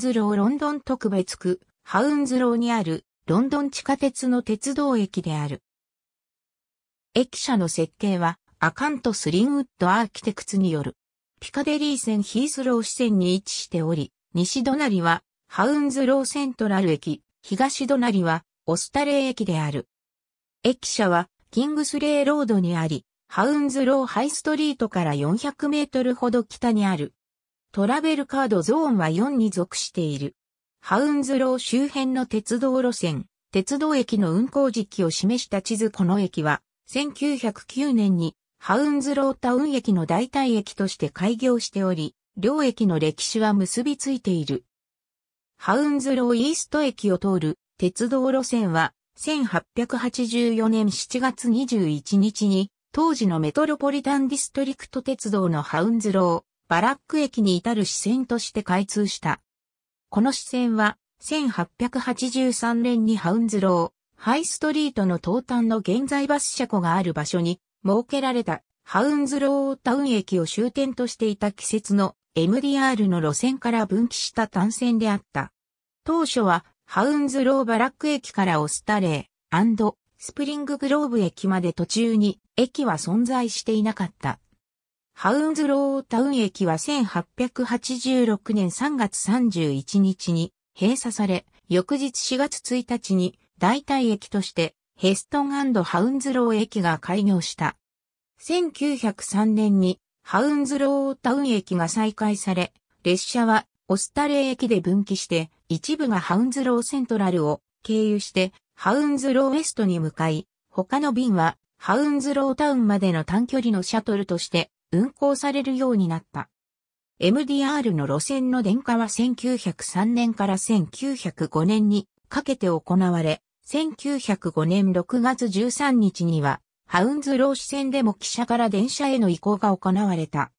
ズローロンドン特別区、ハウンズローにあるロンドン地下鉄の鉄道駅である。駅舎の設計はアカントスリンウッドアーキテクツによる。ピカデリー線ヒースロー支線に位置しており、西隣はハウンズローセントラル駅、東隣はオスタレー駅である。駅舎はキングスレーロードにあり、ハウンズローハイストリートから400メートルほど北にあるトラベルカードゾーンは4に属している。ハウンズロー周辺の鉄道路線、鉄道駅の運行時期を示した地図この駅は、1909年にハウンズロータウン駅の代替駅として開業しており、両駅の歴史は結びついている。ハウンズローイースト駅を通る鉄道路線は、1884年7月21日に、当時のメトロポリタンディストリクト鉄道のハウンズロー、バラック駅に至る支線として開通した。この支線は、1883年にハウンズロー、ハイストリートの東端の現在バス車庫がある場所に設けられたハウンズロータウン駅を終点としていた季節の MDR の路線から分岐した単線であった。当初はハウンズローバラック駅からオスタレースプリンググローブ駅まで途中に駅は存在していなかった。ハウンズロータウン駅は1886年3月31日に閉鎖され、翌日4月1日に代替駅としてヘストンハウンズロー駅が開業した。1903年にハウンズロータウン駅が再開され、列車はオスタレー駅で分岐して、一部がハウンズローセントラルを経由してハウンズローウェストに向かい、他の便はハウンズロータウンまでの短距離のシャトルとして運行されるようになった。MDR の路線の電化は1903年から1905年にかけて行われ、1905年6月13日には、ハウンズロー支線でも汽車から電車への移行が行われた。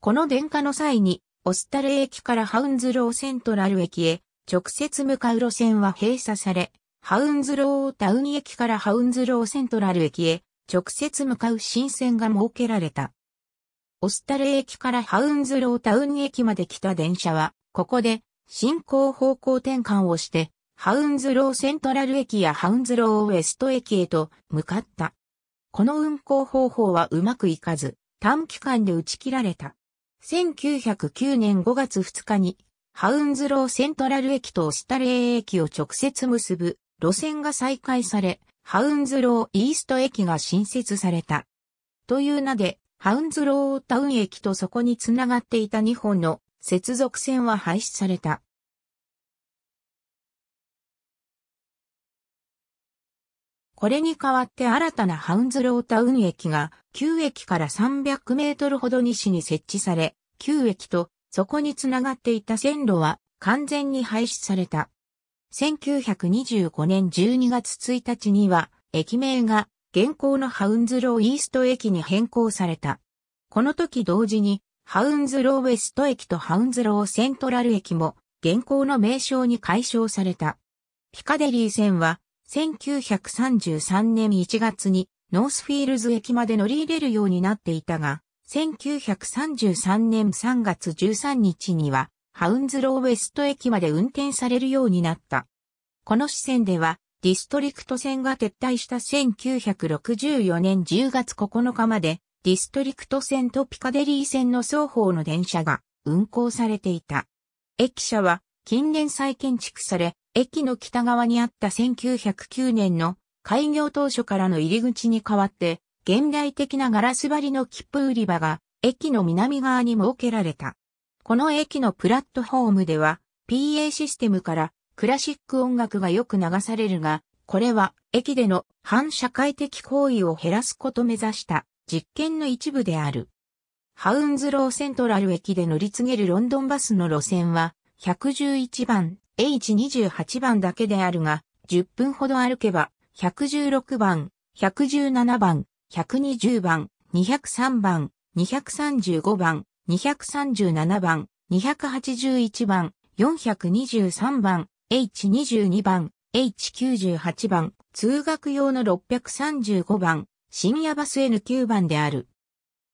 この電化の際に、オスタル駅からハウンズローセントラル駅へ直接向かう路線は閉鎖され、ハウンズロータウン駅からハウンズローセントラル駅へ直接向かう新線が設けられた。オスタレ駅からハウンズロータウン駅まで来た電車は、ここで進行方向転換をして、ハウンズローセントラル駅やハウンズローウエスト駅へと向かった。この運行方法はうまくいかず、短期間で打ち切られた。1909年5月2日に、ハウンズローセントラル駅とオスタレー駅を直接結ぶ路線が再開され、ハウンズローイースト駅が新設された。という名で、ハウンズロータウン駅とそこにつながっていた2本の接続線は廃止された。これに代わって新たなハウンズロータウン駅が旧駅から300メートルほど西に設置され、旧駅とそこにつながっていた線路は完全に廃止された。1925年12月1日には駅名が現行のハウンズローイースト駅に変更された。この時同時に、ハウンズローウェスト駅とハウンズローセントラル駅も、現行の名称に解消された。ピカデリー線は、1933年1月に、ノースフィールズ駅まで乗り入れるようになっていたが、1933年3月13日には、ハウンズローウェスト駅まで運転されるようになった。この支線では、ディストリクト線が撤退した1964年10月9日まで、ディストリクト線とピカデリー線の双方の電車が運行されていた。駅舎は近年再建築され、駅の北側にあった1909年の開業当初からの入り口に代わって、現代的なガラス張りの切符売り場が駅の南側に設けられた。この駅のプラットホームでは PA システムからクラシック音楽がよく流されるが、これは駅での反社会的行為を減らすこと目指した実験の一部である。ハウンズローセントラル駅で乗り継げるロンドンバスの路線は111番、H28 番だけであるが、10分ほど歩けば116番、117番、120番、203番、235番、237番、281番、423番、H22 番、H98 番、通学用の635番、深夜バス N9 番である。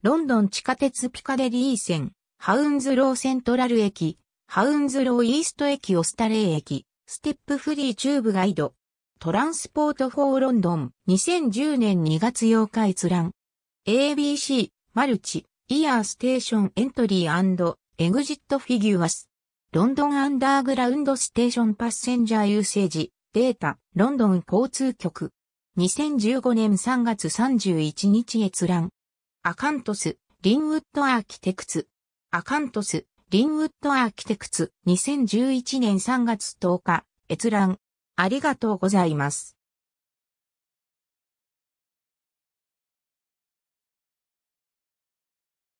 ロンドン地下鉄ピカデリー線、ハウンズローセントラル駅、ハウンズローイースト駅オスタレー駅、ステップフリーチューブガイド、トランスポートフォーロンドン、2010年2月8日閲覧。ABC、マルチ、イヤーステーションエントリーエグジットフィギュアス。ロンドンアンダーグラウンドステーションパッセンジャーユーセージ、データ、ロンドン交通局。2015年3月31日閲覧。アカントス、リンウッドアーキテクツ。アカントス、リンウッドアーキテクツ。2011年3月10日、閲覧。ありがとうございます。